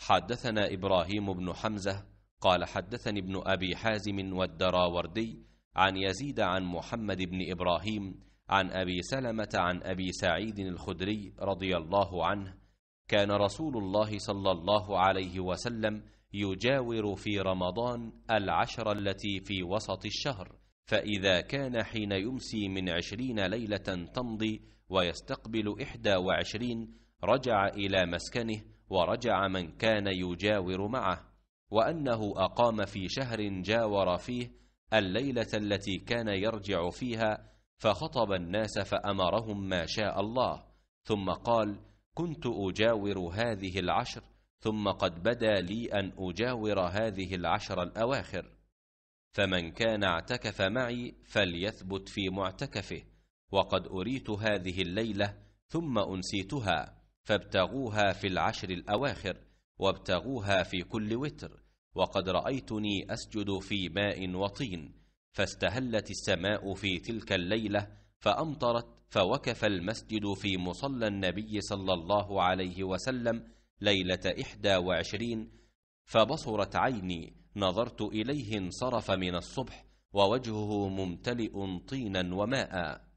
حدثنا إبراهيم بن حمزة قال حدثني ابن أبي حازم والدراوردي عن يزيد عن محمد بن إبراهيم عن أبي سلمة عن أبي سعيد الخدري رضي الله عنه كان رسول الله صلى الله عليه وسلم يجاور في رمضان العشر التي في وسط الشهر فإذا كان حين يمسي من عشرين ليلة تمضي ويستقبل إحدى وعشرين رجع إلى مسكنه ورجع من كان يجاور معه وانه اقام في شهر جاور فيه الليله التي كان يرجع فيها فخطب الناس فامرهم ما شاء الله ثم قال كنت اجاور هذه العشر ثم قد بدا لي ان اجاور هذه العشر الاواخر فمن كان اعتكف معي فليثبت في معتكفه وقد اريت هذه الليله ثم انسيتها فابتغوها في العشر الأواخر وابتغوها في كل وتر وقد رأيتني أسجد في ماء وطين فاستهلت السماء في تلك الليلة فأمطرت فوكف المسجد في مصلى النبي صلى الله عليه وسلم ليلة إحدى وعشرين فبصرت عيني نظرت إليه انصرف من الصبح ووجهه ممتلئ طينا وماء